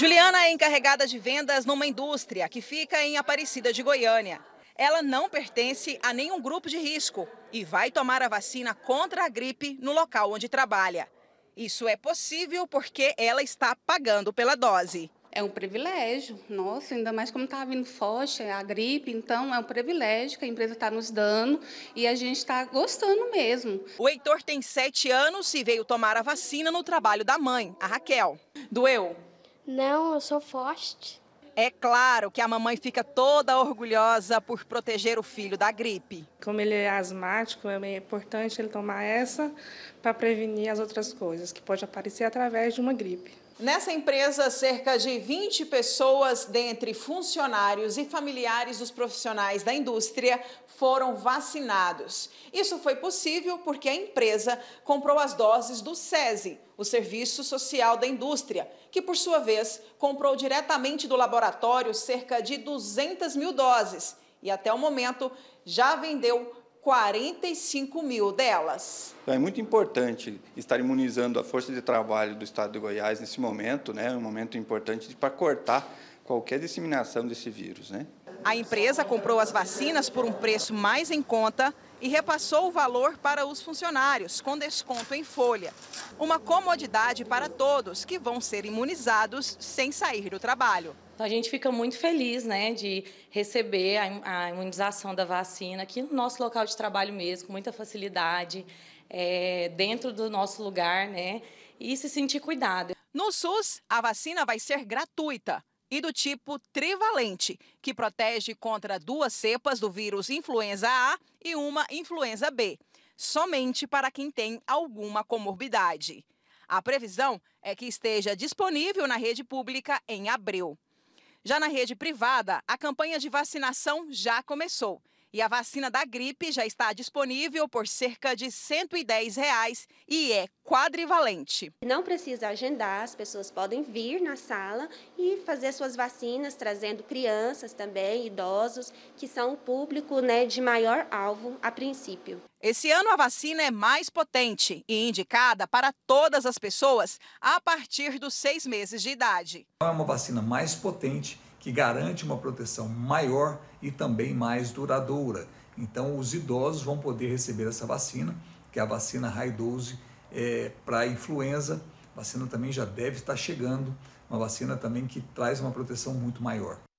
Juliana é encarregada de vendas numa indústria que fica em Aparecida de Goiânia. Ela não pertence a nenhum grupo de risco e vai tomar a vacina contra a gripe no local onde trabalha. Isso é possível porque ela está pagando pela dose. É um privilégio, nossa, ainda mais como está vindo forte a gripe, então é um privilégio que a empresa está nos dando e a gente está gostando mesmo. O Heitor tem sete anos e veio tomar a vacina no trabalho da mãe, a Raquel. Doeu? Não, eu sou forte. É claro que a mamãe fica toda orgulhosa por proteger o filho da gripe. Como ele é asmático, é importante ele tomar essa para prevenir as outras coisas que pode aparecer através de uma gripe. Nessa empresa, cerca de 20 pessoas, dentre funcionários e familiares dos profissionais da indústria, foram vacinados. Isso foi possível porque a empresa comprou as doses do SESI, o Serviço Social da Indústria, que, por sua vez, comprou diretamente do laboratório cerca de 200 mil doses e, até o momento, já vendeu 45 mil delas. Então, é muito importante estar imunizando a força de trabalho do Estado de Goiás nesse momento, né? um momento importante para cortar qualquer disseminação desse vírus. Né? A empresa comprou as vacinas por um preço mais em conta e repassou o valor para os funcionários, com desconto em folha. Uma comodidade para todos que vão ser imunizados sem sair do trabalho. Então, a gente fica muito feliz né, de receber a imunização da vacina aqui no nosso local de trabalho mesmo, com muita facilidade, é, dentro do nosso lugar, né? E se sentir cuidado. No SUS, a vacina vai ser gratuita e do tipo trivalente, que protege contra duas cepas do vírus influenza A e uma influenza B, somente para quem tem alguma comorbidade. A previsão é que esteja disponível na rede pública em abril. Já na rede privada, a campanha de vacinação já começou. E a vacina da gripe já está disponível por cerca de R$ 110 reais e é quadrivalente. Não precisa agendar, as pessoas podem vir na sala e fazer suas vacinas, trazendo crianças também, idosos, que são o público né, de maior alvo a princípio. Esse ano a vacina é mais potente e indicada para todas as pessoas a partir dos seis meses de idade. É uma vacina mais potente que garante uma proteção maior e também mais duradoura. Então, os idosos vão poder receber essa vacina, que é a vacina high 12 é, para influenza. A vacina também já deve estar chegando, uma vacina também que traz uma proteção muito maior.